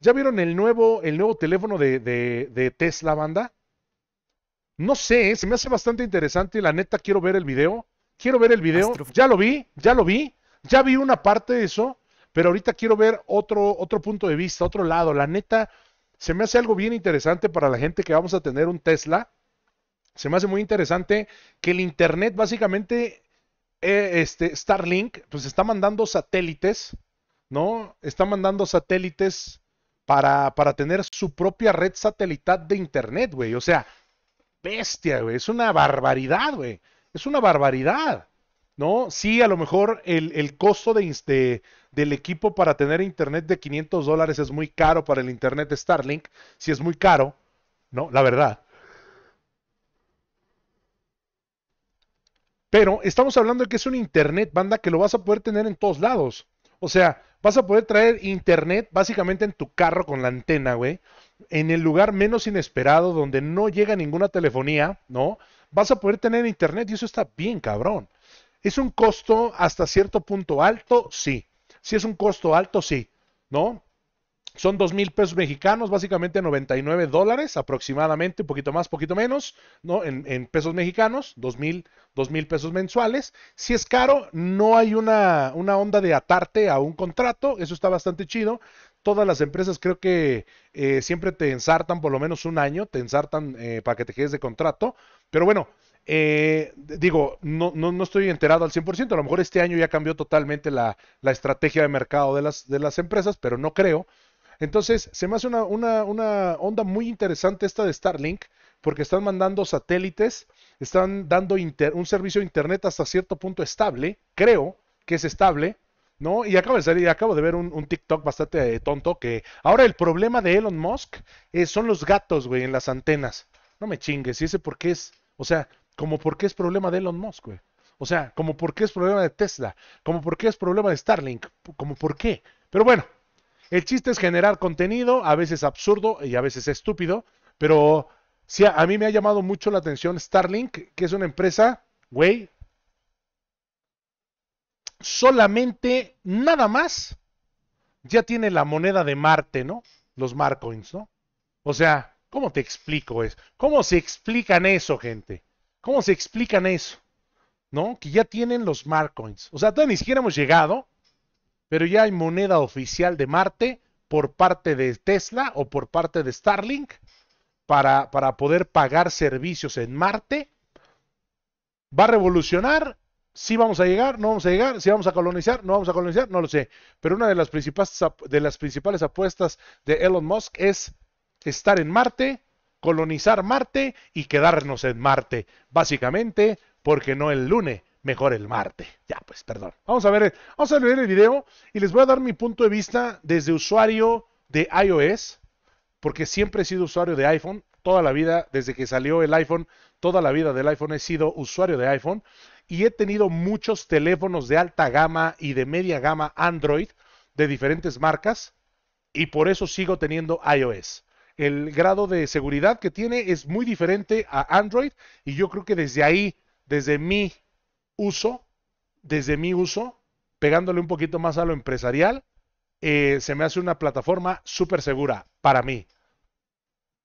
¿Ya vieron el nuevo, el nuevo teléfono de, Tesla, banda? No sé, eh, se me hace bastante interesante. La neta, quiero ver el video. Quiero ver el video. ya lo vi, ya lo vi. Ya vi una parte de eso, pero ahorita quiero ver otro, otro punto de vista, otro lado. La neta, se me hace algo bien interesante para la gente que vamos a tener un Tesla. Se me hace muy interesante que el Internet, básicamente, eh, este Starlink, pues está mandando satélites ¿no? Está mandando satélites para, tener su propia red satelital de Internet, güey. O sea, bestia, güey. Es una barbaridad, güey. Es una barbaridad. ¿no? Sí, a lo mejor el, costo del equipo para tener internet de 500 dólares es muy caro para el internet de Starlink. Si es muy caro, ¿no? La verdad. Pero estamos hablando de que es un internet, banda, que lo vas a poder tener en todos lados. O sea, vas a poder traer internet básicamente en tu carro con la antena, güey. En el lugar menos inesperado donde no llega ninguna telefonía, ¿no? Vas a poder tener internet y eso está bien cabrón. ¿Es un costo hasta cierto punto alto? Sí. Si es un costo alto, sí, ¿no? Son 2 mil pesos mexicanos, básicamente 99 dólares aproximadamente, un poquito más, poquito menos, ¿no? En, pesos mexicanos, dos mil, pesos mensuales. Si es caro, no hay una, una onda de atarte a un contrato, eso está bastante chido todas las empresas creo que eh, siempre te ensartan por lo menos un año, te ensartan eh, para que te quedes de contrato. Pero bueno, eh, digo, no, no, no, estoy enterado al 100%, a lo mejor este año ya cambió totalmente la, la estrategia de mercado de las, de las empresas, pero no creo. Entonces, se me hace una, onda muy interesante esta de Starlink, porque están mandando satélites, están dando un servicio de internet hasta cierto punto estable, creo que es estable, ¿no? Y acabo de salir, acabo de ver un, TikTok bastante eh, tonto que ahora el problema de Elon Musk es eh, son los gatos, güey, en las antenas. No me chingues, y ese por qué es, o sea, como por qué es problema de Elon Musk, güey. O sea, como por qué es problema de Tesla, como por qué es problema de Starlink, como por qué. Pero bueno, el chiste es generar contenido, a veces absurdo y a veces estúpido, pero sí, a, mí me ha llamado mucho la atención Starlink, que es una empresa, güey, solamente, nada más, ya tiene la moneda de Marte, ¿no? Los Marcoins, ¿no? O sea, ¿cómo te explico eso? ¿Cómo se explican eso, gente? ¿Cómo se explican eso? ¿No? Que ya tienen los Marcoins. O sea, todavía ni siquiera hemos llegado pero ya hay moneda oficial de Marte por parte de Tesla o por parte de Starlink para, para poder pagar servicios en Marte. ¿Va a revolucionar? Si vamos a llegar, no vamos a llegar, si vamos a colonizar, no vamos a colonizar, no lo sé. Pero una de las, principales, de las principales apuestas de Elon Musk es estar en Marte, colonizar Marte y quedarnos en Marte. Básicamente, porque no el lunes mejor el martes. Ya, pues, perdón. Vamos a ver, eh, vamos a ver el video y les voy a dar mi punto de vista desde usuario de iOS, porque siempre he sido usuario de iPhone, toda la vida, desde que salió el iPhone, toda la vida del iPhone he sido usuario de iPhone y he tenido muchos teléfonos de alta gama y de media gama Android de diferentes marcas y por eso sigo teniendo iOS. El grado de seguridad que tiene es muy diferente a Android y yo creo que desde ahí, desde mi uso, desde mi uso, pegándole un poquito más a lo empresarial, eh, se me hace una plataforma súper segura para mí.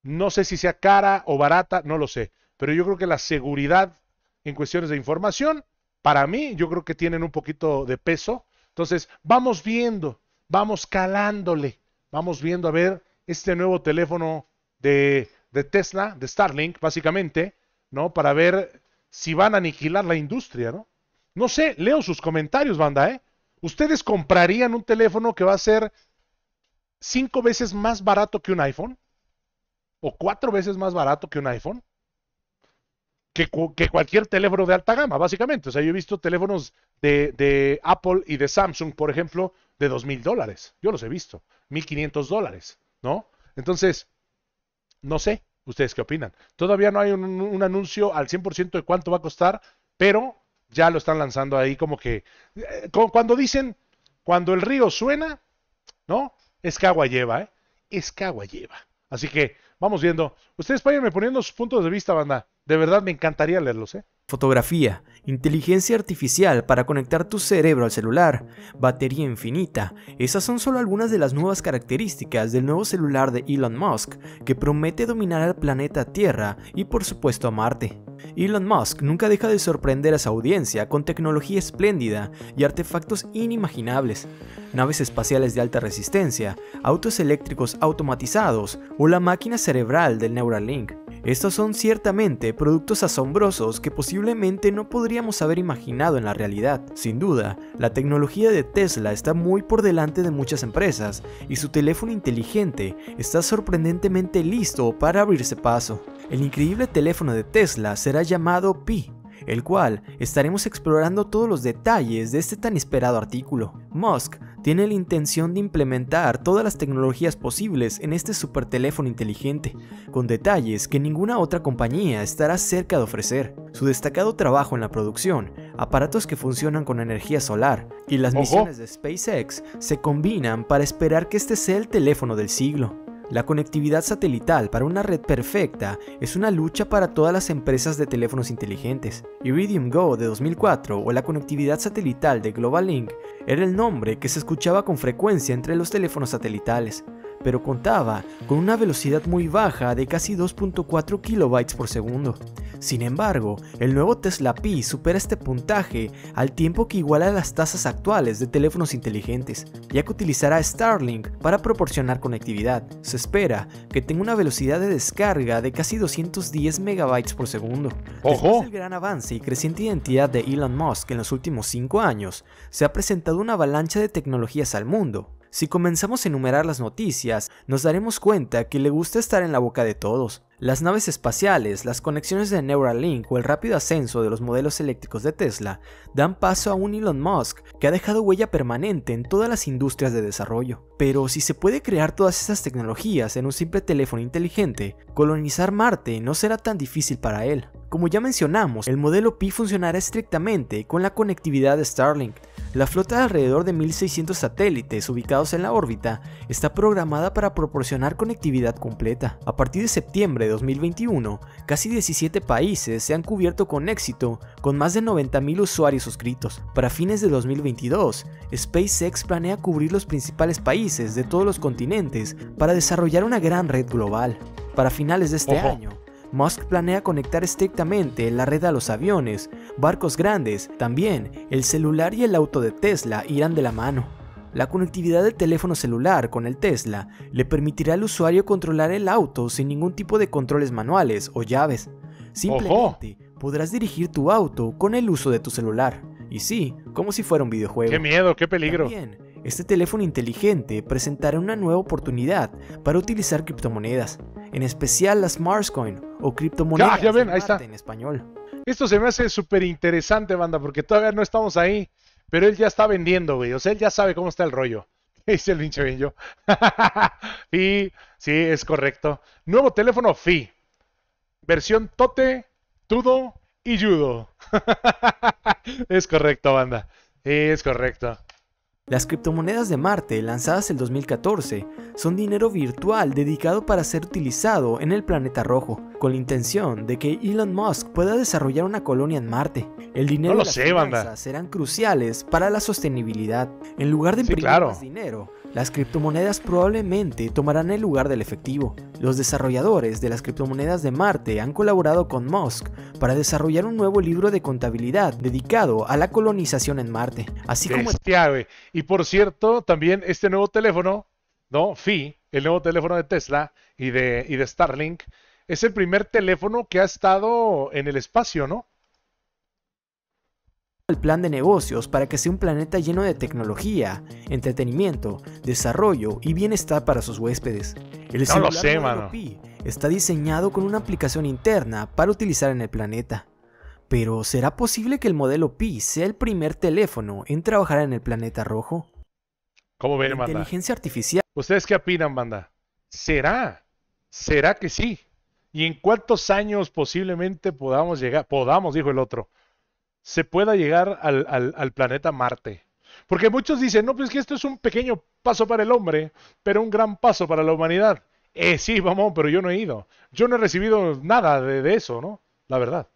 No sé si sea cara o barata, no lo sé, pero yo creo que la seguridad en cuestiones de información, para mí, yo creo que tienen un poquito de peso. Entonces, vamos viendo, vamos calándole, vamos viendo a ver este nuevo teléfono de, de Tesla, de Starlink, básicamente, ¿no? Para ver si van a aniquilar la industria, ¿no? No sé, leo sus comentarios, banda, ¿eh? ¿Ustedes comprarían un teléfono que va a ser cinco veces más barato que un iPhone? ¿O cuatro veces más barato que un iPhone? Que, cualquier teléfono de alta gama, básicamente. O sea, yo he visto teléfonos de, Apple y de Samsung, por ejemplo, de dos mil dólares. Yo los he visto. 1.500 dólares, ¿no? Entonces, no sé. ¿Ustedes qué opinan? Todavía no hay un, anuncio al 100% de cuánto va a costar, pero ya lo están lanzando ahí como que... Eh, cuando dicen, cuando el río suena, ¿no? Es que agua lleva, ¿eh? Es que agua lleva. Así que vamos viendo. Ustedes váyanme poniendo sus puntos de vista, banda. De verdad me encantaría leerlos, ¿eh? Fotografía, inteligencia artificial para conectar tu cerebro al celular, batería infinita, esas son solo algunas de las nuevas características del nuevo celular de Elon Musk que promete dominar al planeta Tierra y por supuesto a Marte. Elon Musk nunca deja de sorprender a su audiencia con tecnología espléndida y artefactos inimaginables naves espaciales de alta resistencia, autos eléctricos automatizados o la máquina cerebral del Neuralink. Estos son ciertamente productos asombrosos que posiblemente no podríamos haber imaginado en la realidad. Sin duda, la tecnología de Tesla está muy por delante de muchas empresas y su teléfono inteligente está sorprendentemente listo para abrirse paso. El increíble teléfono de Tesla será llamado Pi, el cual estaremos explorando todos los detalles de este tan esperado artículo. Musk tiene la intención de implementar todas las tecnologías posibles en este super teléfono inteligente, con detalles que ninguna otra compañía estará cerca de ofrecer. Su destacado trabajo en la producción, aparatos que funcionan con energía solar y las misiones de SpaceX se combinan para esperar que este sea el teléfono del siglo. La conectividad satelital para una red perfecta es una lucha para todas las empresas de teléfonos inteligentes. Iridium Go de 2004 o la conectividad satelital de Link era el nombre que se escuchaba con frecuencia entre los teléfonos satelitales, pero contaba con una velocidad muy baja de casi 2.4 kilobytes por segundo. Sin embargo, el nuevo Tesla Pi supera este puntaje al tiempo que iguala las tasas actuales de teléfonos inteligentes, ya que utilizará Starlink para proporcionar conectividad. Se espera que tenga una velocidad de descarga de casi 210 MB por segundo. ¡Ojo! gran avance y creciente identidad de Elon Musk en los últimos 5 años, se ha presentado una avalancha de tecnologías al mundo, si comenzamos a enumerar las noticias, nos daremos cuenta que le gusta estar en la boca de todos. Las naves espaciales, las conexiones de Neuralink o el rápido ascenso de los modelos eléctricos de Tesla dan paso a un Elon Musk que ha dejado huella permanente en todas las industrias de desarrollo. Pero si se puede crear todas esas tecnologías en un simple teléfono inteligente, colonizar Marte no será tan difícil para él. Como ya mencionamos, el modelo Pi funcionará estrictamente con la conectividad de Starlink, la flota de alrededor de 1.600 satélites ubicados en la órbita está programada para proporcionar conectividad completa. A partir de septiembre de 2021, casi 17 países se han cubierto con éxito, con más de 90.000 usuarios suscritos. Para fines de 2022, SpaceX planea cubrir los principales países de todos los continentes para desarrollar una gran red global. Para finales de este año, Musk planea conectar estrictamente la red a los aviones, barcos grandes, también el celular y el auto de Tesla irán de la mano. La conectividad del teléfono celular con el Tesla le permitirá al usuario controlar el auto sin ningún tipo de controles manuales o llaves. Simplemente podrás dirigir tu auto con el uso de tu celular. Y sí, como si fuera un videojuego. ¡Qué miedo, qué peligro! Este teléfono inteligente presentará una nueva oportunidad para utilizar criptomonedas, en especial las Marscoin o criptomonedas ya, ya ven, está. en español. Esto se me hace súper interesante, banda, porque todavía no estamos ahí, pero él ya está vendiendo, güey. O sea, él ya sabe cómo está el rollo. Dice el pinche bien yo. y sí, es correcto. Nuevo teléfono FI. Versión Tote, Tudo y Judo. es correcto, banda. Es correcto. Las criptomonedas de Marte, lanzadas el 2014, son dinero virtual dedicado para ser utilizado en el planeta rojo, con la intención de que Elon Musk pueda desarrollar una colonia en Marte. El dinero de las serán cruciales para la sostenibilidad. En lugar de imprimir dinero, las criptomonedas probablemente tomarán el lugar del efectivo. Los desarrolladores de las criptomonedas de Marte han colaborado con Musk para desarrollar un nuevo libro de contabilidad dedicado a la colonización en Marte. Así como... y por cierto, también este nuevo teléfono, ¿no? Fi, el nuevo teléfono de Tesla y de Starlink, es el primer teléfono que ha estado en el espacio, ¿no? el plan de negocios para que sea un planeta lleno de tecnología, entretenimiento, desarrollo y bienestar para sus huéspedes. El no está diseñado con una aplicación interna para utilizar en el planeta. Pero ¿será posible que el modelo Pi sea el primer teléfono en trabajar en el planeta rojo? ¿Cómo ven, banda? Inteligencia artificial. ¿Ustedes qué opinan, banda? ¿Será? ¿Será que sí? ¿Y en cuántos años posiblemente podamos llegar? Podamos, dijo el otro se pueda llegar al, planeta Marte. Porque muchos dicen, no, pues que esto es un pequeño paso para el hombre, pero un gran paso para la humanidad. Eh, sí, vamos, pero yo no he ido. Yo no he recibido nada de, eso, ¿no? La verdad.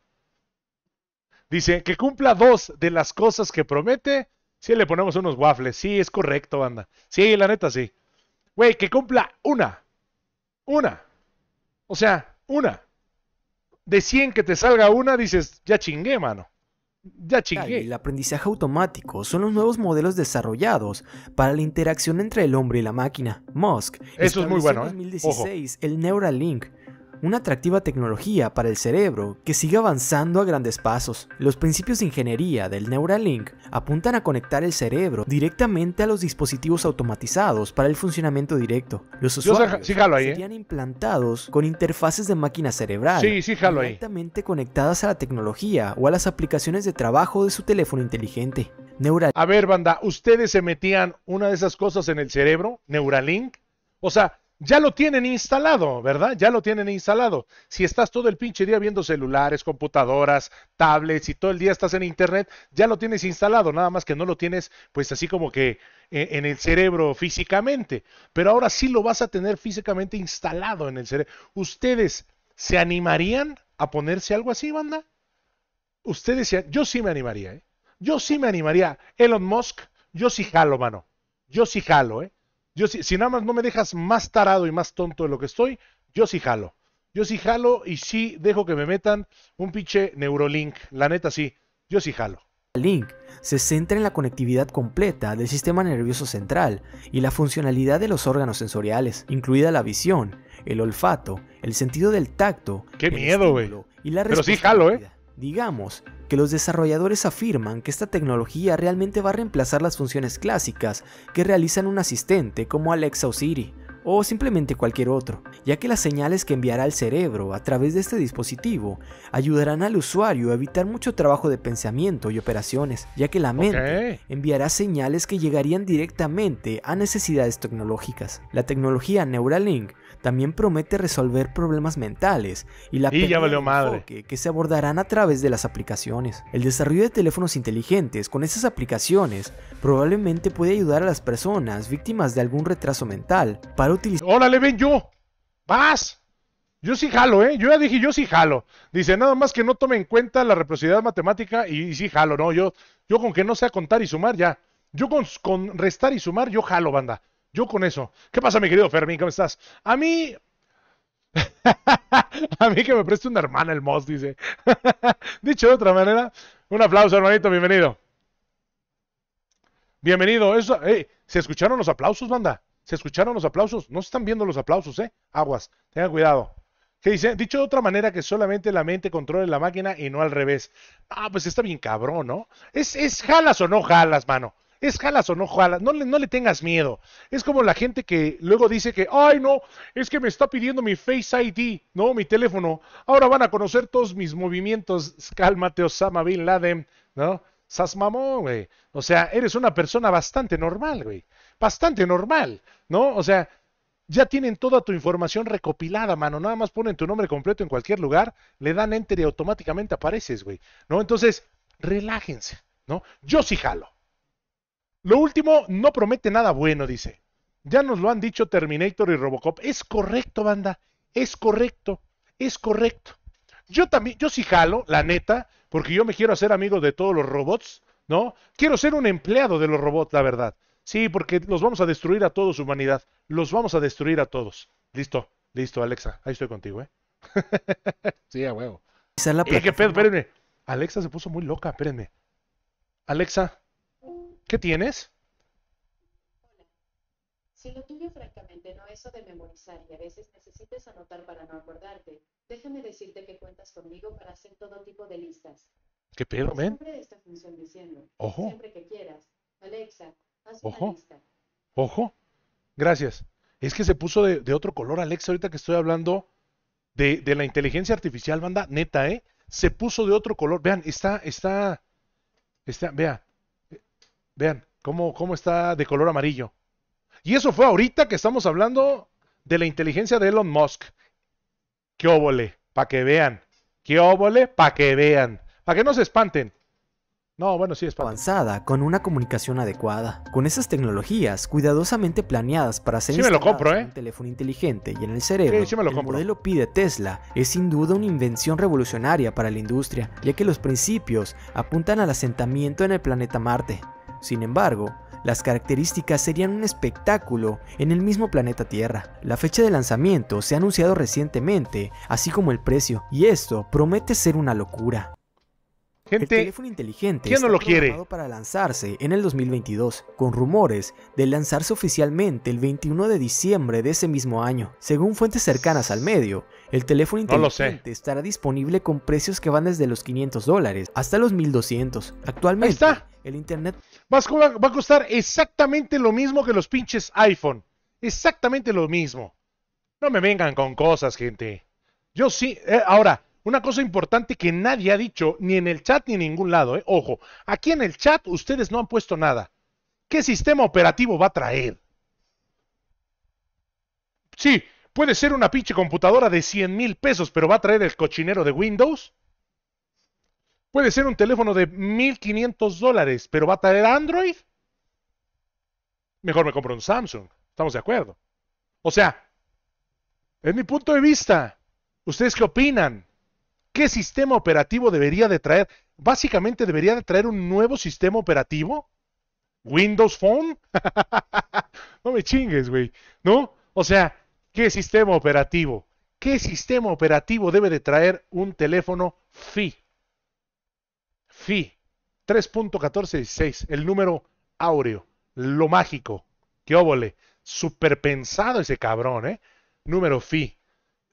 Dice, que cumpla dos de las cosas que promete, si sí, le ponemos unos waffles. Sí, es correcto, anda Sí, la neta, sí. Güey, que cumpla una. Una. O sea, una. De 100 que te salga una, dices, ya chingué, mano. Ya chingué. El aprendizaje automático son los nuevos modelos desarrollados para la interacción entre el hombre y la máquina. Musk. Eso es muy bueno. En ¿eh? 2016 el Neuralink una atractiva tecnología para el cerebro que sigue avanzando a grandes pasos. Los principios de ingeniería del Neuralink apuntan a conectar el cerebro directamente a los dispositivos automatizados para el funcionamiento directo. Los usuarios ¿eh? serían implantados con interfaces de máquina cerebral directamente conectadas a la tecnología o a las aplicaciones de trabajo de su teléfono inteligente. a ver, banda, ¿ustedes se metían una de esas cosas en el cerebro? ¿Neuralink? O sea, ya lo tienen instalado, ¿verdad? Ya lo tienen instalado. Si estás todo el pinche día viendo celulares, computadoras, tablets y todo el día estás en internet, ya lo tienes instalado, nada más que no lo tienes pues así como que eh, en el cerebro físicamente, pero ahora sí lo vas a tener físicamente instalado en el cerebro. ¿Ustedes se animarían a ponerse algo así, banda? Ustedes, yo sí me animaría, ¿eh? Yo sí me animaría. Elon Musk, yo sí jalo, mano. Yo sí jalo, ¿eh? Yo si, nada más no me dejas más tarado y más tonto de lo que estoy, yo sí jalo. Yo sí jalo y sí dejo que me metan un pinche Neurolink. La neta sí, yo sí jalo. Link se centra en la conectividad completa del sistema nervioso central y la funcionalidad de los órganos sensoriales, incluida la visión, el olfato, el sentido del tacto, ¡Qué miedo, güey! Pero sí jalo, ¿eh? Digamos que los desarrolladores afirman que esta tecnología realmente va a reemplazar las funciones clásicas que realizan un asistente como Alexa o Siri, o simplemente cualquier otro, ya que las señales que enviará el cerebro a través de este dispositivo ayudarán al usuario a evitar mucho trabajo de pensamiento y operaciones, ya que la mente enviará señales que llegarían directamente a necesidades tecnológicas. La tecnología Neuralink también promete resolver problemas mentales y la pérdida que se abordarán a través de las aplicaciones. El desarrollo de teléfonos inteligentes con esas aplicaciones probablemente puede ayudar a las personas víctimas de algún retraso mental para utilizar... ¡Órale, ven yo! ¡Vas! Yo sí jalo, ¿eh? Yo ya dije, yo sí jalo. Dice, nada más que no tome en cuenta la reciprocidad matemática y, sí jalo, ¿no? Yo, yo con que no sea contar y sumar, ya. Yo con, con restar y sumar, yo jalo, banda. Yo con eso. ¿Qué pasa, mi querido Fermín? ¿Cómo estás? A mí. a mí que me preste una hermana el Moss, dice. Dicho de otra manera, un aplauso, hermanito, bienvenido. Bienvenido. Eso, ¿Se escucharon los aplausos, banda? ¿Se escucharon los aplausos? No se están viendo los aplausos, ¿eh? Aguas, tengan cuidado. ¿Qué dice? Dicho de otra manera, que solamente la mente controle la máquina y no al revés. Ah, pues está bien cabrón, ¿no? ¿Es, es jalas o no jalas, mano? es jalas o no jalas, no le, no le tengas miedo. Es como la gente que luego dice que, ay no, es que me está pidiendo mi Face ID, no, mi teléfono. Ahora van a conocer todos mis movimientos. Cálmate, Osama Bin Laden, ¿no? Sas mamón, güey. O sea, eres una persona bastante normal, güey. Bastante normal, ¿no? O sea, ya tienen toda tu información recopilada, mano. Nada más ponen tu nombre completo en cualquier lugar, le dan enter y automáticamente apareces, güey. ¿No? Entonces, relájense, ¿no? Yo sí jalo. Lo último no promete nada bueno, dice. Ya nos lo han dicho Terminator y Robocop. Es correcto, banda. Es correcto. Es correcto. Yo también, yo sí jalo, la neta, porque yo me quiero hacer amigo de todos los robots, ¿no? Quiero ser un empleado de los robots, la verdad. Sí, porque los vamos a destruir a todos, humanidad. Los vamos a destruir a todos. Listo, listo, Alexa. Ahí estoy contigo, ¿eh? sí, a huevo. Y qué pedo, espérenme. Alexa se puso muy loca, espérenme. Alexa, ¿Qué tienes? Si lo tuyo francamente no es eso de memorizar y a veces necesites anotar para no acordarte, déjame decirte que cuentas conmigo para hacer todo tipo de listas. ¿Qué pedo, men? Siempre esta función diciendo, Ojo. siempre que quieras, Alexa, Ojo. Ojo, gracias. Es que se puso de, de otro color Alexa ahorita que estoy hablando de, de, la inteligencia artificial, banda, neta, ¿eh? Se puso de otro color. Vean, está, está, está, vea, Vean cómo, cómo está de color amarillo. Y eso fue ahorita que estamos hablando de la inteligencia de Elon Musk. ¡Qué óvole! Para que vean. ¡Qué óvole! Para que vean. Para que no se espanten. No, bueno, sí es avanzada con una comunicación adecuada. Con esas tecnologías cuidadosamente planeadas para hacer sí ¿eh? un teléfono inteligente y en el cerebro, sí, sí lo el modelo pide Tesla es sin duda una invención revolucionaria para la industria, ya que los principios apuntan al asentamiento en el planeta Marte, sin embargo, las características serían un espectáculo en el mismo planeta Tierra. La fecha de lanzamiento se ha anunciado recientemente, así como el precio, y esto promete ser una locura. Gente, el teléfono inteligente ¿quién no lo quiere? para lanzarse en el 2022, con rumores de lanzarse oficialmente el 21 de diciembre de ese mismo año. Según fuentes cercanas al medio, el teléfono inteligente estará disponible con precios que van desde los 500 dólares hasta los 1200. Actualmente, está. el internet va a costar exactamente lo mismo que los pinches iPhone. Exactamente lo mismo. No me vengan con cosas, gente. Yo sí, eh, ahora, una cosa importante que nadie ha dicho, ni en el chat ni en ningún lado, ¿eh? ojo, aquí en el chat ustedes no han puesto nada. ¿Qué sistema operativo va a traer? Sí, puede ser una pinche computadora de 100 mil pesos, pero va a traer el cochinero de Windows. Puede ser un teléfono de 1500 dólares, pero va a traer Android. Mejor me compro un Samsung. ¿Estamos de acuerdo? O sea, es mi punto de vista. ¿Ustedes qué opinan? ¿Qué sistema operativo debería de traer? Básicamente debería de traer un nuevo sistema operativo. Windows Phone. no me chingues, güey. ¿No? O sea, ¿qué sistema operativo? ¿Qué sistema operativo debe de traer un teléfono FI? FI 3.1416, el número áureo, lo mágico. ¡Qué óvole! Super pensado ese cabrón, ¿eh? Número FI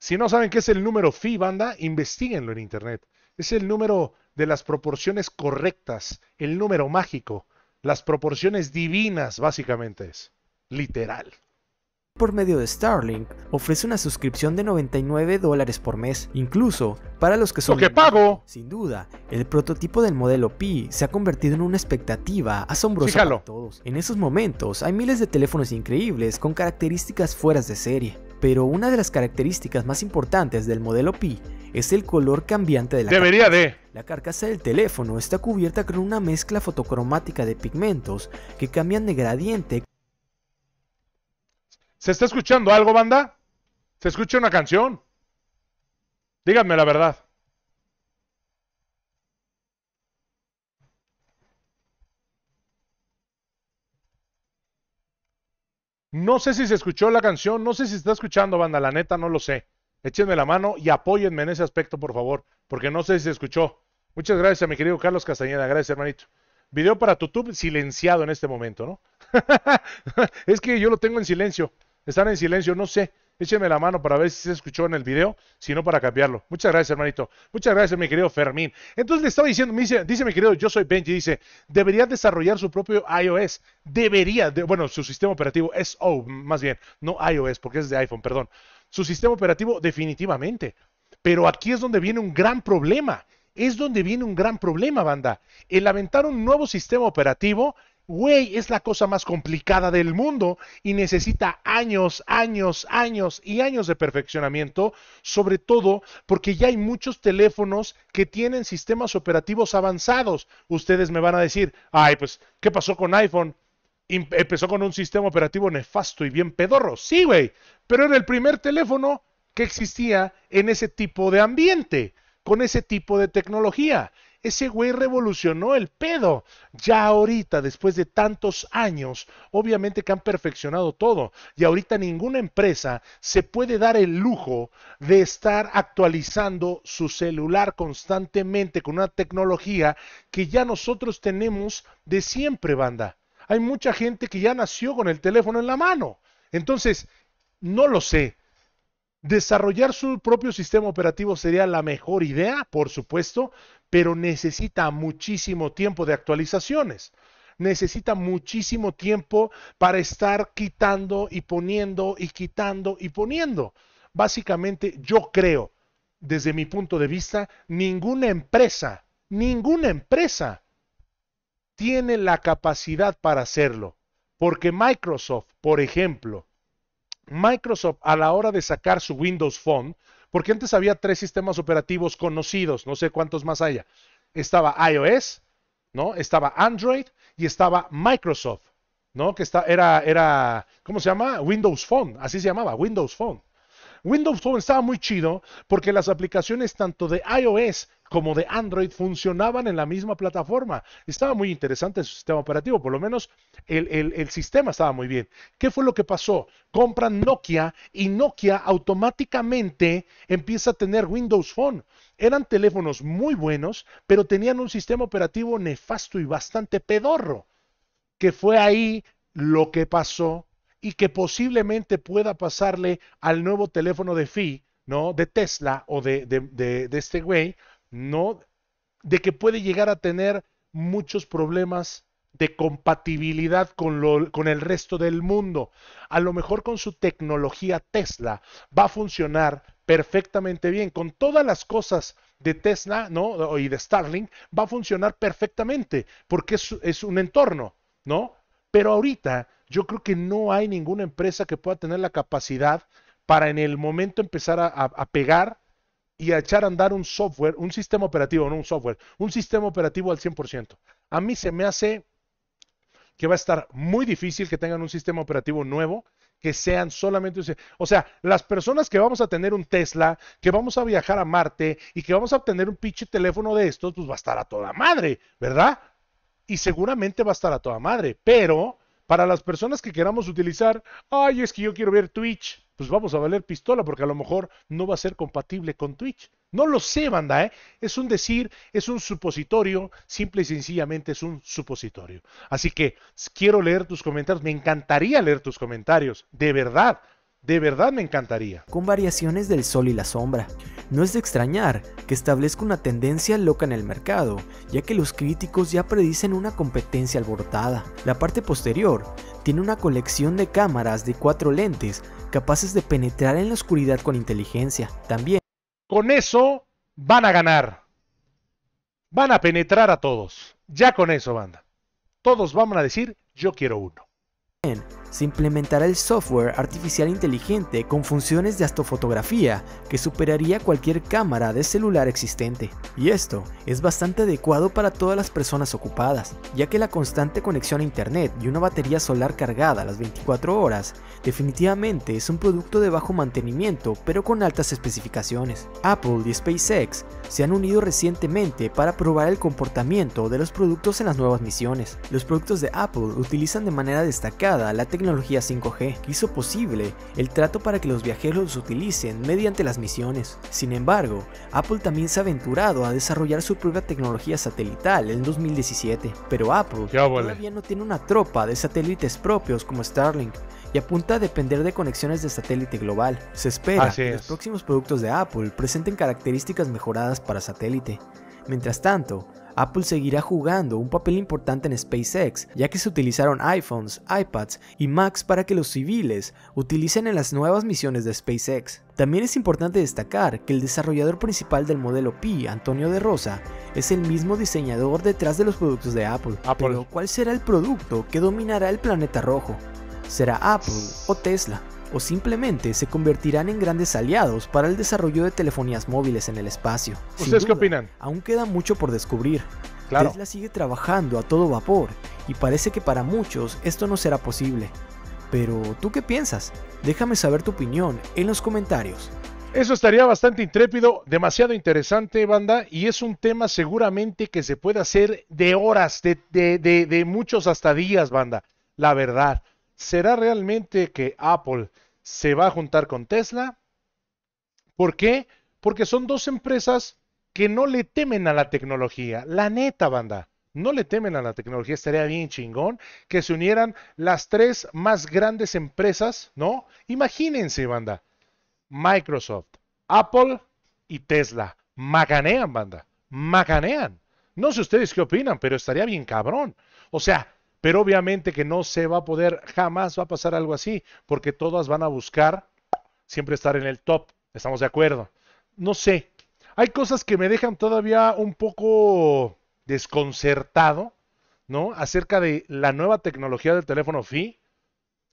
si no saben qué es el número phi, banda, investiguenlo en internet. Es el número de las proporciones correctas, el número mágico, las proporciones divinas, básicamente es. Literal. Por medio de Starlink, ofrece una suscripción de 99 dólares por mes, incluso para los que son... que pago! Sin duda, el prototipo del modelo Pi se ha convertido en una expectativa asombrosa para todos. En esos momentos, hay miles de teléfonos increíbles con características fuera de serie pero una de las características más importantes del modelo Pi es el color cambiante de la Debería de. La carcasa del teléfono está cubierta con una mezcla fotocromática de pigmentos que cambian de gradiente. ¿Se está escuchando algo, banda? ¿Se escucha una canción? Díganme la verdad. No sé si se escuchó la canción, no sé si está escuchando, banda, la neta, no lo sé. Échenme la mano y apóyenme en ese aspecto, por favor, porque no sé si se escuchó. Muchas gracias a mi querido Carlos Castañeda, gracias, hermanito. Video para YouTube silenciado en este momento, ¿no? es que yo lo tengo en silencio, están en silencio, no sé. Écheme la mano para ver si se escuchó en el video, si no para cambiarlo. Muchas gracias, hermanito. Muchas gracias, mi querido Fermín. Entonces le estaba diciendo, me dice, mi querido, yo soy Benji, dice, debería desarrollar su propio iOS. Debería, bueno, su sistema operativo es, oh, más bien, no iOS, porque es de iPhone, perdón. Su sistema operativo definitivamente. Pero aquí es donde viene un gran problema. Es donde viene un gran problema, banda. El aventar un nuevo sistema operativo güey, es la cosa más complicada del mundo y necesita años, años, años y años de perfeccionamiento, sobre todo porque ya hay muchos teléfonos que tienen sistemas operativos avanzados. Ustedes me van a decir, ay, pues, ¿qué pasó con iPhone? Empezó con un sistema operativo nefasto y bien pedorro. Sí, güey, pero era el primer teléfono que existía en ese tipo de ambiente, con ese tipo de tecnología ese güey revolucionó el pedo. Ya ahorita, después de tantos años, obviamente que han perfeccionado todo. Y ahorita ninguna empresa se puede dar el lujo de estar actualizando su celular constantemente con una tecnología que ya nosotros tenemos de siempre, banda. Hay mucha gente que ya nació con el teléfono en la mano. Entonces, no lo sé. Desarrollar su propio sistema operativo sería la mejor idea, por supuesto, pero necesita muchísimo tiempo de actualizaciones. Necesita muchísimo tiempo para estar quitando y poniendo y quitando y poniendo. Básicamente, yo creo, desde mi punto de vista, ninguna empresa, ninguna empresa tiene la capacidad para hacerlo. Porque Microsoft, por ejemplo, Microsoft a la hora de sacar su Windows Phone, porque antes había tres sistemas operativos conocidos, no sé cuántos más haya. Estaba iOS, ¿no? Estaba Android y estaba Microsoft, ¿no? Que era, era, ¿cómo se llama? Windows Phone, así se llamaba, Windows Phone. Windows Phone estaba muy chido porque las aplicaciones tanto de iOS como de Android funcionaban en la misma plataforma. Estaba muy interesante su sistema operativo, por lo menos el, sistema estaba muy bien. ¿Qué fue lo que pasó? Compran Nokia y Nokia automáticamente empieza a tener Windows Phone. Eran teléfonos muy buenos, pero tenían un sistema operativo nefasto y bastante pedorro, que fue ahí lo que pasó y que posiblemente pueda pasarle al nuevo teléfono de Fi, ¿no? De Tesla o de, de este güey, ¿no? De que puede llegar a tener muchos problemas de compatibilidad con, lo, con, el resto del mundo. A lo mejor con su tecnología Tesla va a funcionar perfectamente bien. Con todas las cosas de Tesla ¿no? y de Starlink va a funcionar perfectamente porque es, es un entorno, ¿no? Pero ahorita yo creo que no hay ninguna empresa que pueda tener la capacidad para en el momento empezar a, a pegar y a echar a andar un software, un sistema operativo, no un software, un sistema operativo al 100%. A mí se me hace que va a estar muy difícil que tengan un sistema operativo nuevo, que sean solamente... O sea, las personas que vamos a tener un Tesla, que vamos a viajar a Marte y que vamos a obtener un pinche teléfono de estos, pues va a estar a toda madre, ¿verdad? Y seguramente va a estar a toda madre, pero para las personas que queramos utilizar, ay, es que yo quiero ver Twitch, pues vamos a valer pistola porque a lo mejor no va a ser compatible con Twitch. No lo sé, banda, ¿eh? Es un decir, es un supositorio, simple y sencillamente es un supositorio. Así que quiero leer tus comentarios, me encantaría leer tus comentarios, de verdad. De verdad me encantaría. Con variaciones del sol y la sombra. No es de extrañar que establezca una tendencia loca en el mercado, ya que los críticos ya predicen una competencia alborotada. La parte posterior tiene una colección de cámaras de cuatro lentes capaces de penetrar en la oscuridad con inteligencia. También. Con eso van a ganar. Van a penetrar a todos. Ya con eso, banda. Todos vamos a decir, yo quiero uno se implementará el software artificial inteligente con funciones de astrofotografía que superaría cualquier cámara de celular existente. Y esto es bastante adecuado para todas las personas ocupadas, ya que la constante conexión a internet y una batería solar cargada a las 24 horas definitivamente es un producto de bajo mantenimiento pero con altas especificaciones. Apple y SpaceX se han unido recientemente para probar el comportamiento de los productos en las nuevas misiones. Los productos de Apple utilizan de manera destacada la tecnología 5G hizo posible el trato para que los viajeros los utilicen mediante las misiones. Sin embargo, Apple también se ha aventurado a desarrollar su propia tecnología satelital en 2017, pero Apple todavía no tiene una tropa de satélites propios como Starlink y apunta a depender de conexiones de satélite global. Se espera que los próximos productos de Apple presenten características mejoradas para satélite. Mientras tanto, Apple seguirá jugando un papel importante en SpaceX, ya que se utilizaron iPhones, iPads y Macs para que los civiles utilicen en las nuevas misiones de SpaceX. También es importante destacar que el desarrollador principal del modelo Pi, Antonio de Rosa, es el mismo diseñador detrás de los productos de Apple. Apple. Pero, ¿cuál será el producto que dominará el planeta rojo? ¿Será Apple o Tesla? o simplemente se convertirán en grandes aliados para el desarrollo de telefonías móviles en el espacio. ¿Ustedes qué opinan? Aún queda mucho por descubrir. Tesla sigue trabajando a todo vapor y parece que para muchos esto no será posible. Pero, ¿tú qué piensas? Déjame saber tu opinión en los comentarios. Eso estaría bastante intrépido, demasiado interesante, banda, y es un tema seguramente que se puede hacer de horas, de muchos hasta días, banda. La verdad, ¿será realmente que Apple se va a juntar con Tesla. ¿Por qué? Porque son dos empresas que no le temen a la tecnología. La neta, banda. No le temen a la tecnología. Estaría bien chingón que se unieran las tres más grandes empresas, ¿no? Imagínense, banda. Microsoft, Apple y Tesla. Macanean, banda. Macanean. No sé ustedes qué opinan, pero estaría bien cabrón. O sea, pero obviamente que no se va a poder, jamás va a pasar algo así, porque todas van a buscar siempre estar en el top. ¿Estamos de acuerdo? No sé. Hay cosas que me dejan todavía un poco desconcertado, ¿no? Acerca de la nueva tecnología del teléfono FI.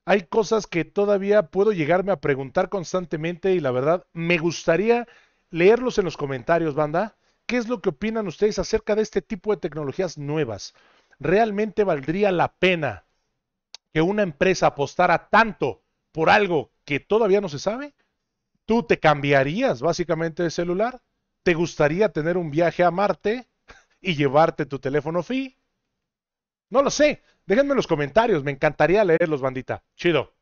Hay cosas que todavía puedo llegarme a preguntar constantemente y la verdad me gustaría leerlos en los comentarios, banda. ¿Qué es lo que opinan ustedes acerca de este tipo de tecnologías nuevas? realmente valdría la pena que una empresa apostara tanto por algo que todavía no se sabe? ¿Tú te cambiarías básicamente de celular? ¿Te gustaría tener un viaje a Marte y llevarte tu teléfono FI? No lo sé. Déjenme en los comentarios. Me encantaría leerlos, bandita. Chido.